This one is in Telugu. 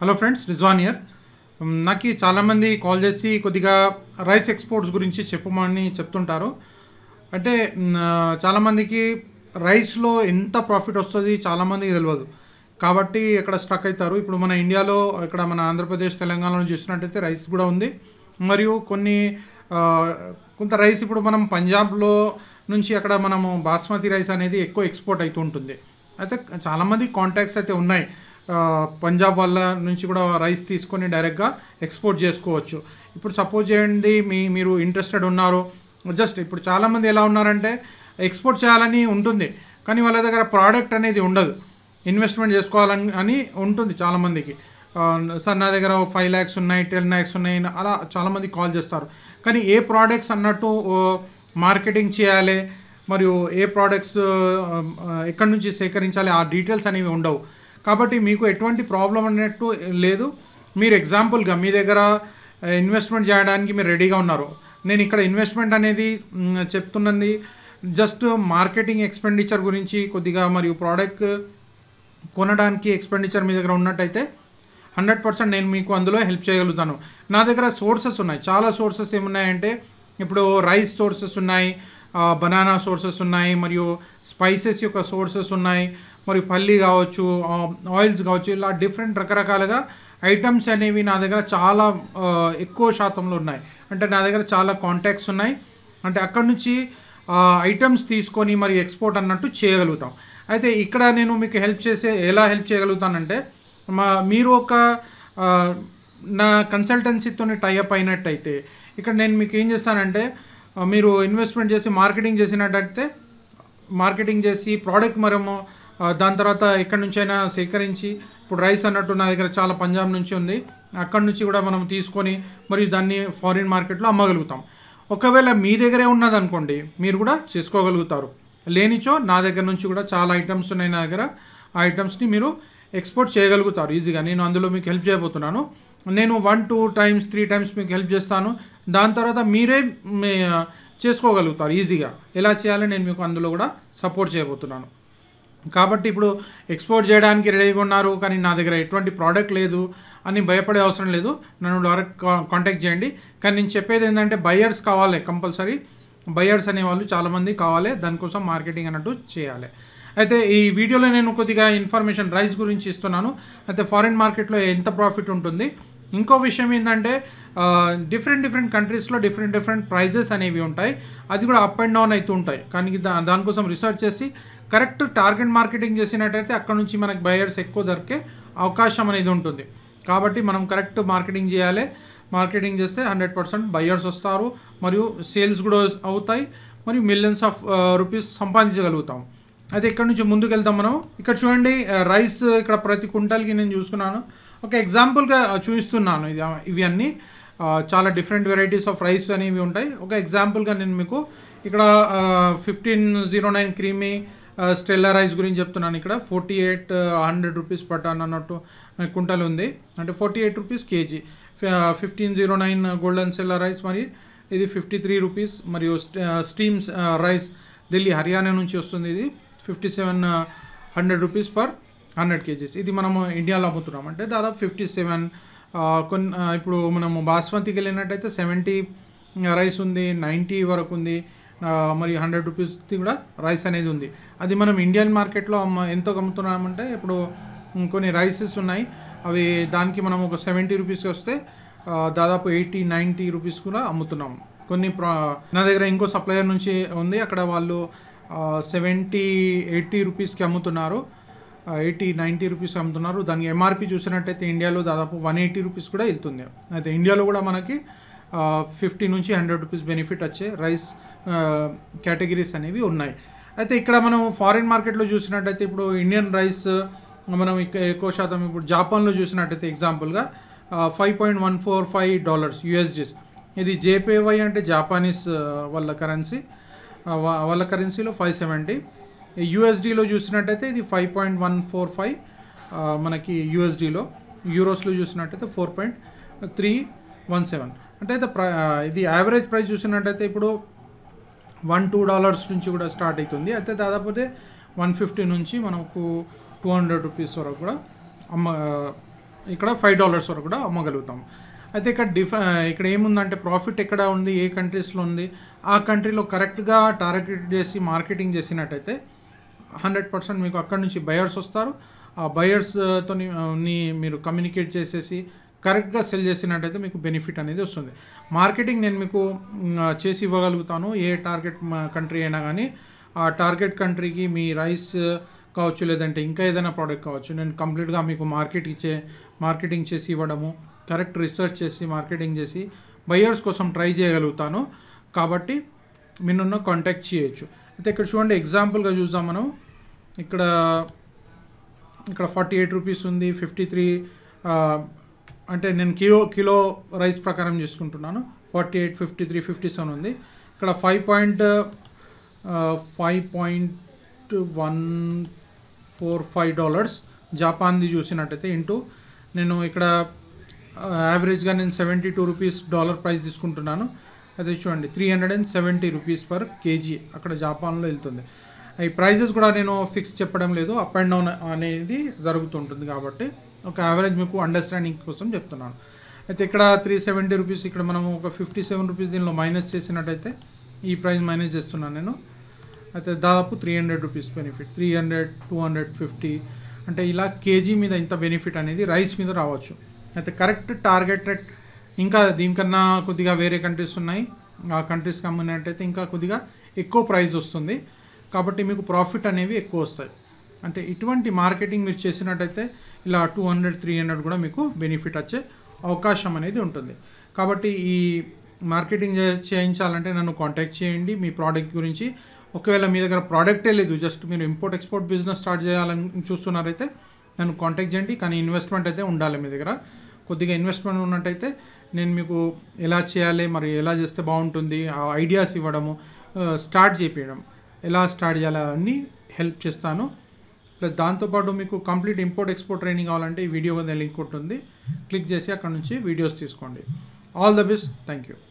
హలో ఫ్రెండ్స్ రిజ్వాన్ ఇయర్ నాకు చాలామంది కాల్ చేసి కొద్దిగా రైస్ ఎక్స్పోర్ట్స్ గురించి చెప్పమని చెప్తుంటారు అంటే చాలామందికి రైస్లో ఎంత ప్రాఫిట్ వస్తుంది చాలామందికి తెలియదు కాబట్టి ఇక్కడ స్ట్రక్ అవుతారు ఇప్పుడు మన ఇండియాలో ఇక్కడ మన ఆంధ్రప్రదేశ్ తెలంగాణలో చూసినట్టయితే రైస్ కూడా ఉంది మరియు కొన్ని కొంత రైస్ ఇప్పుడు మనం పంజాబ్లో నుంచి అక్కడ మనము బాస్మతి రైస్ అనేది ఎక్కువ ఎక్స్పోర్ట్ అవుతూ ఉంటుంది అయితే చాలామంది కాంటాక్ట్స్ అయితే ఉన్నాయి పంజాబ్ వాళ్ళ నుంచి కూడా రైస్ తీసుకొని డైరెక్ట్గా ఎక్స్పోర్ట్ చేసుకోవచ్చు ఇప్పుడు సపోజ్ చేయండి మీ మీరు ఇంట్రెస్టెడ్ ఉన్నారు జస్ట్ ఇప్పుడు చాలామంది ఎలా ఉన్నారంటే ఎక్స్పోర్ట్ చేయాలని ఉంటుంది కానీ వాళ్ళ దగ్గర ప్రోడక్ట్ అనేది ఉండదు ఇన్వెస్ట్మెంట్ చేసుకోవాలని అని ఉంటుంది చాలామందికి సార్ నా దగ్గర ఫైవ్ ల్యాక్స్ ఉన్నాయి టెన్ ల్యాక్స్ ఉన్నాయి అలా చాలామంది కాల్ చేస్తారు కానీ ఏ ప్రోడక్ట్స్ అన్నట్టు మార్కెటింగ్ చేయాలి మరియు ఏ ప్రోడక్ట్స్ ఎక్కడి నుంచి సేకరించాలి ఆ డీటెయిల్స్ అనేవి ఉండవు కాబట్టి మీకు ఎటువంటి ప్రాబ్లం అన్నట్టు లేదు మీరు ఎగ్జాంపుల్గా మీ దగ్గర ఇన్వెస్ట్మెంట్ చేయడానికి మీరు రెడీగా ఉన్నారు నేను ఇక్కడ ఇన్వెస్ట్మెంట్ అనేది చెప్తున్నది జస్ట్ మార్కెటింగ్ ఎక్స్పెండిచర్ గురించి కొద్దిగా మరియు ప్రోడక్ట్ కొనడానికి ఎక్స్పెండిచర్ మీ దగ్గర ఉన్నట్టయితే హండ్రెడ్ పర్సెంట్ నేను మీకు అందులో హెల్ప్ చేయగలుగుతాను నా దగ్గర సోర్సెస్ ఉన్నాయి చాలా సోర్సెస్ ఏమున్నాయంటే ఇప్పుడు రైస్ సోర్సెస్ ఉన్నాయి బనానా సోర్సెస్ ఉన్నాయి మరియు స్పైసెస్ యొక్క సోర్సెస్ ఉన్నాయి మరి పల్లి కావచ్చు ఆయిల్స్ కావచ్చు ఇలా డిఫరెంట్ రకరకాలుగా ఐటమ్స్ అనేవి నా దగ్గర చాలా ఎక్కువ శాతంలో ఉన్నాయి అంటే నా దగ్గర చాలా కాంటాక్ట్స్ ఉన్నాయి అంటే అక్కడ నుంచి ఐటమ్స్ తీసుకొని మరి ఎక్స్పోర్ట్ అన్నట్టు చేయగలుగుతాం అయితే ఇక్కడ నేను మీకు హెల్ప్ చేసే ఎలా హెల్ప్ చేయగలుగుతానంటే మా మీరు ఒక నా కన్సల్టెన్సీతో టైఅప్ అయినట్టయితే ఇక్కడ నేను మీకు ఏం చేస్తానంటే మీరు ఇన్వెస్ట్మెంట్ చేసి మార్కెటింగ్ చేసినట్టయితే మార్కెటింగ్ చేసి ప్రోడక్ట్ మరేమో దాని తర్వాత ఎక్కడి నుంచైనా సేకరించి ఇప్పుడు రైస్ అన్నట్టు నా దగ్గర చాలా పంజాబ్ నుంచి ఉంది అక్కడి నుంచి కూడా మనం తీసుకొని మరి దాన్ని ఫారిన్ మార్కెట్లో అమ్మగలుగుతాం ఒకవేళ మీ దగ్గరే ఉన్నదనుకోండి మీరు కూడా చేసుకోగలుగుతారు లేనిచో నా దగ్గర నుంచి కూడా చాలా ఐటమ్స్ ఉన్నాయి నా దగ్గర ఆ ఐటమ్స్ని మీరు ఎక్స్పోర్ట్ చేయగలుగుతారు ఈజీగా నేను అందులో మీకు హెల్ప్ చేయబోతున్నాను నేను one two times three times మీకు హెల్ప్ చేస్తాను దాని తర్వాత మీరే చేసుకోగలుగుతారు ఈజీగా ఎలా చేయాలో నేను మీకు అందులో కూడా సపోర్ట్ చేయబోతున్నాను కాబట్టి ఇప్పుడు ఎక్స్పోర్ట్ చేయడానికి రెడీగా ఉన్నారు కానీ నా దగ్గర ఎటువంటి ప్రోడక్ట్ లేదు అని భయపడే అవసరం లేదు నన్ను డైరెక్ట్ కాంటాక్ట్ చేయండి కానీ నేను చెప్పేది ఏంటంటే బయ్యర్స్ కావాలి కంపల్సరీ బయ్యర్స్ అనేవాళ్ళు చాలామంది కావాలి దానికోసం మార్కెటింగ్ అన్నట్టు చేయాలి అయితే ఈ వీడియోలో నేను కొద్దిగా ఇన్ఫర్మేషన్ రైస్ గురించి ఇస్తున్నాను అయితే ఫారిన్ మార్కెట్లో ఎంత ప్రాఫిట్ ఉంటుంది ఇంకో విషయం ఏంటంటే డిఫరెంట్ డిఫరెంట్ కంట్రీస్లో డిఫరెంట్ డిఫరెంట్ ప్రైజెస్ అనేవి ఉంటాయి అది కూడా అప్ అండ్ డౌన్ అవుతూ ఉంటాయి కానీ దా దానికోసం రీసెర్చ్ చేసి కరెక్ట్ టార్గెట్ మార్కెటింగ్ చేసినట్టయితే అక్కడ నుంచి మనకు బయర్స్ ఎక్కువ దొరికే అవకాశం అనేది ఉంటుంది కాబట్టి మనం కరెక్ట్ మార్కెటింగ్ చేయాలి మార్కెటింగ్ చేస్తే హండ్రెడ్ పర్సెంట్ బయర్స్ వస్తారు మరియు సేల్స్ కూడా అవుతాయి మరియు మిలియన్స్ ఆఫ్ రూపీస్ సంపాదించగలుగుతాం అయితే ఇక్కడ నుంచి ముందుకు వెళ్తాం మనం ఇక్కడ చూడండి రైస్ ఇక్కడ ప్రతి కుంటల్కి నేను చూసుకున్నాను ఒక ఎగ్జాంపుల్గా చూపిస్తున్నాను ఇది ఇవి అన్నీ చాలా డిఫరెంట్ వెరైటీస్ ఆఫ్ రైస్ అనేవి ఉంటాయి ఒక ఎగ్జాంపుల్గా నేను మీకు ఇక్కడ fifteen zero nine creamy sella rice గురించి చెప్తున్నాను ఇక్కడ ఫోర్టీ ఎయిట్ హండ్రెడ్ రూపీస్ పటాన్ అన్నట్టు కుంటల్ ఉంది అంటే forty eight rupees kg fifteen zero nine golden sella rice మరి ఇది ఫిఫ్టీ త్రీ రూపీస్ మరియు స్టీమ్స్ రైస్ ఢిల్లీ హర్యానా నుంచి వస్తుంది ఇది fifty seven hundred rupees per hundred kgs ఇది మనము ఇండియాలో అమ్ముతున్నాం అంటే దాదాపు ఫిఫ్టీ సెవెన్ కొన్ని ఇప్పుడు మనము బాస్మతికి వెళ్ళినట్టయితే సెవెంటీ రైస్ ఉంది నైంటీ వరకు ఉంది మరి హండ్రెడ్ రూపీస్ది కూడా రైస్ అనేది ఉంది అది మనం ఇండియన్ మార్కెట్లో ఎంతో అమ్ముతున్నామంటే ఇప్పుడు కొన్ని రైసెస్ ఉన్నాయి అవి దానికి మనం ఒక సెవెంటీ రూపీస్కి వస్తే దాదాపు ఎయిటీ నైంటీ రూపీస్ కూడా అమ్ముతున్నాం కొన్ని ప్రా నా దగ్గర ఇంకో సప్లయర్ నుంచి ఉంది అక్కడ వాళ్ళు సెవెంటీ ఎయిటీ రూపీస్కి అమ్ముతున్నారు ఎయిటీ నైంటీ రూపీస్ అమ్ముతున్నారు దానికి ఎంఆర్పి చూసినట్టయితే ఇండియాలో దాదాపు వన్ ఎయిటీ రూపీస్ కూడా వెళ్తుంది అయితే ఇండియాలో కూడా మనకి ఫిఫ్టీ నుంచి హండ్రెడ్ రూపీస్ బెనిఫిట్ వచ్చే రైస్ కేటగిరీస్ అనేవి ఉన్నాయి అయితే ఇక్కడ మనం ఫారిన్ మార్కెట్లో చూసినట్టయితే ఇప్పుడు ఇండియన్ రైస్ మనం ఎక్కువ శాతం ఇప్పుడు జాపాన్లో చూసినట్టయితే ఎగ్జాంపుల్గా five point one four five dollars USDs ఇది జేపేవై అంటే జాపానీస్ వాళ్ళ కరెన్సీ వాళ్ళ కరెన్సీలో ఫైవ్ సెవెంటీ యూఎస్డీలో చూసినట్టయితే ఇది five point one four five మనకి యూఎస్డీలో యూరోస్లో చూసినట్టయితే four point three one seven అంటే అయితే ప్ర ఇది యావరేజ్ ప్రైస్ చూసినట్టయితే ఇప్పుడు వన్ టూ డాలర్స్ నుంచి కూడా స్టార్ట్ అవుతుంది అయితే దాదాపుతే వన్ ఫిఫ్టీ నుంచి మనకు టూ హండ్రెడ్ రూపీస్ వరకు కూడా అమ్మ ఇక్కడ ఫైవ్ డాలర్స్ వరకు కూడా అమ్మగలుగుతాం అయితే ఇక్కడ డిఫ ఇక్కడ ఏముందంటే ప్రాఫిట్ ఎక్కడ ఉంది ఏ కంట్రీస్లో ఉంది ఆ కంట్రీలో కరెక్ట్గా టార్గెట్ చేసి మార్కెటింగ్ చేసినట్టయితే హండ్రెడ్ పర్సెంట్ మీకు అక్కడ నుంచి బయర్స్ వస్తారు ఆ బయర్స్తో మీరు కమ్యూనికేట్ చేసేసి కరెక్ట్గా సెల్ చేసినట్టయితే మీకు బెనిఫిట్ అనేది వస్తుంది మార్కెటింగ్ నేను మీకు చేసి ఇవ్వగలుగుతాను ఏ టార్గెట్ కంట్రీ అయినా కానీ ఆ టార్గెట్ కంట్రీకి మీ రైస్ కావచ్చు లేదంటే ఇంకా ఏదైనా ప్రోడక్ట్ కావచ్చు నేను కంప్లీట్గా మీకు మార్కెట్ ఇచ్చే మార్కెటింగ్ చేసి ఇవ్వడము కరెక్ట్ రీసెర్చ్ చేసి మార్కెటింగ్ చేసి బయర్స్ కోసం ట్రై చేయగలుగుతాను కాబట్టి మిన్నున్న కాంటాక్ట్ చేయొచ్చు అయితే ఇక్కడ చూడండి ఎగ్జాంపుల్గా చూద్దాం మనం ఇక్కడ ఇక్కడ ఫార్టీ ఎయిట్ రూపీస్ ఉంది ఫిఫ్టీ త్రీ అంటే నేను కిలో కిలో రైస్ ప్రకారం చూసుకుంటున్నాను forty eight fifty three fifty seven ఉంది ఇక్కడ five point five point one four five dollars జాపాన్ది చూసినట్టయితే ఇంటూ నేను ఇక్కడ యావరేజ్గా నేను seventy two rupees dollar price తీసుకుంటున్నాను అయితే చూడండి three hundred and seventy rupees per kg అక్కడ జాపాన్లో వెళ్తుంది ఈ ప్రైజెస్ కూడా నేను ఫిక్స్ చెప్పడం లేదు అప్ అండ్ డౌన్ అనేది జరుగుతుంటుంది కాబట్టి ఒక యావరేజ్ మీకు అండర్స్టాండింగ్ కోసం చెప్తున్నాను అయితే ఇక్కడ త్రీ సెవెంటీ రూపీస్ ఇక్కడ మనం ఒక ఫిఫ్టీ సెవెన్ రూపీస్ దీనిలో మైనస్ చేసినట్టయితే ఈ ప్రైస్ మైనస్ చేస్తున్నాను నేను అయితే దాదాపు three hundred rupees benefit three hundred two hundred fifty అంటే ఇలా కేజీ మీద ఇంత బెనిఫిట్ అనేది రైస్ మీద రావచ్చు అయితే కరెక్ట్ టార్గెట్ రేట్ ఇంకా దీనికన్నా కొద్దిగా వేరే కంట్రీస్ ఉన్నాయి ఆ కంట్రీస్ అమ్మినట్టయితే ఇంకా కొద్దిగా ఎక్కువ ప్రైస్ వస్తుంది కాబట్టి మీకు ప్రాఫిట్ అనేవి ఎక్కువ వస్తాయి అంటే ఇటువంటి మార్కెటింగ్ మీరు చేసినట్టయితే ఇలా టూ హండ్రెడ్ త్రీ హండ్రెడ్ కూడా మీకు బెనిఫిట్ వచ్చే అవకాశం అనేది ఉంటుంది కాబట్టి ఈ మార్కెటింగ్ చేయించాలంటే నన్ను కాంటాక్ట్ చేయండి మీ ప్రోడక్ట్ గురించి ఒకవేళ మీ దగ్గర ప్రోడక్టే లేదు జస్ట్ మీరు ఇంపోర్ట్ ఎక్స్పోర్ట్ బిజినెస్ స్టార్ట్ చేయాలని చూస్తున్నారైతే నన్ను కాంటాక్ట్ చేయండి కానీ ఇన్వెస్ట్మెంట్ అయితే ఉండాలి మీ దగ్గర కొద్దిగా ఇన్వెస్ట్మెంట్ ఉన్నట్టయితే నేను మీకు ఎలా చేయాలి మరి ఎలా చేస్తే బాగుంటుంది ఆ ఐడియాస్ ఇవ్వడము స్టార్ట్ చేపించడం ఎలా స్టార్ట్ చేయాలి అన్నీ హెల్ప్ చేస్తాను ప్లస్ దాంతోపాటు మీకు కంప్లీట్ ఇంపోర్ట్ ఎక్స్పోర్ట్ ట్రైనింగ్ కావాలంటే ఈ వీడియో కింద లింక్ ఉంటుంది క్లిక్ చేసి అక్కడ నుంచి వీడియోస్ తీసుకోండి all the best thank you